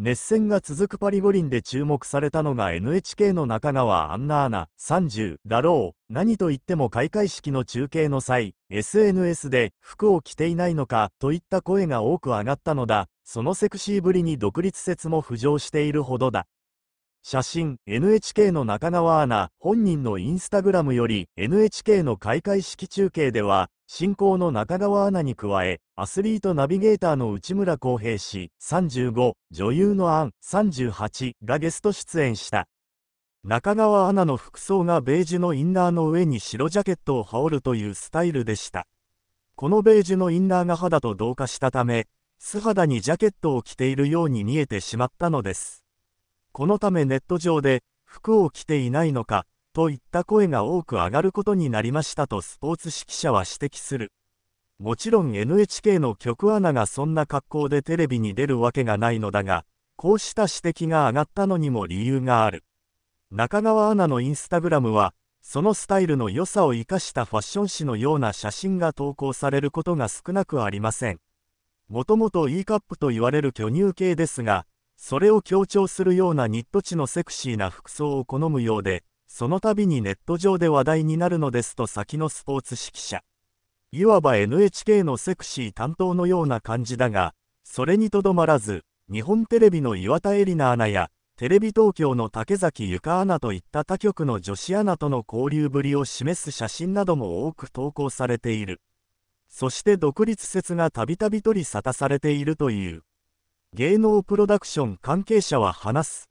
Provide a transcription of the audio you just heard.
熱戦が続くパリ五輪で注目されたのが NHK の中川アンナアナ30だろう。何と言っても開会式の中継の際、SNS で服を着ていないのかといった声が多く上がったのだ。そのセクシーぶりに独立説も浮上しているほどだ。写真 NHK の中川アナ本人のインスタグラムより NHK の開会式中継では進行の中川アナに加えアスリートナビゲーターの内村航平氏35女優のアン38がゲスト出演した中川アナの服装がベージュのインナーの上に白ジャケットを羽織るというスタイルでしたこのベージュのインナーが肌と同化したため素肌にジャケットを着ているように見えてしまったのですこのためネット上で、服を着ていないのか、といった声が多く上がることになりましたとスポーツ指揮者は指摘する。もちろん NHK の局アナがそんな格好でテレビに出るわけがないのだが、こうした指摘が上がったのにも理由がある。中川アナのインスタグラムは、そのスタイルの良さを生かしたファッション誌のような写真が投稿されることが少なくありません。もともと E カップと言われる巨乳系ですが、それを強調するようなニット地のセクシーな服装を好むようで、その度にネット上で話題になるのですと先のスポーツ指揮者。いわば NHK のセクシー担当のような感じだが、それにとどまらず、日本テレビの岩田絵里奈アナや、テレビ東京の竹崎ゆかアナといった他局の女子アナとの交流ぶりを示す写真なども多く投稿されている。そして独立説がたびたび取り沙汰されているという。芸能プロダクション関係者は話す。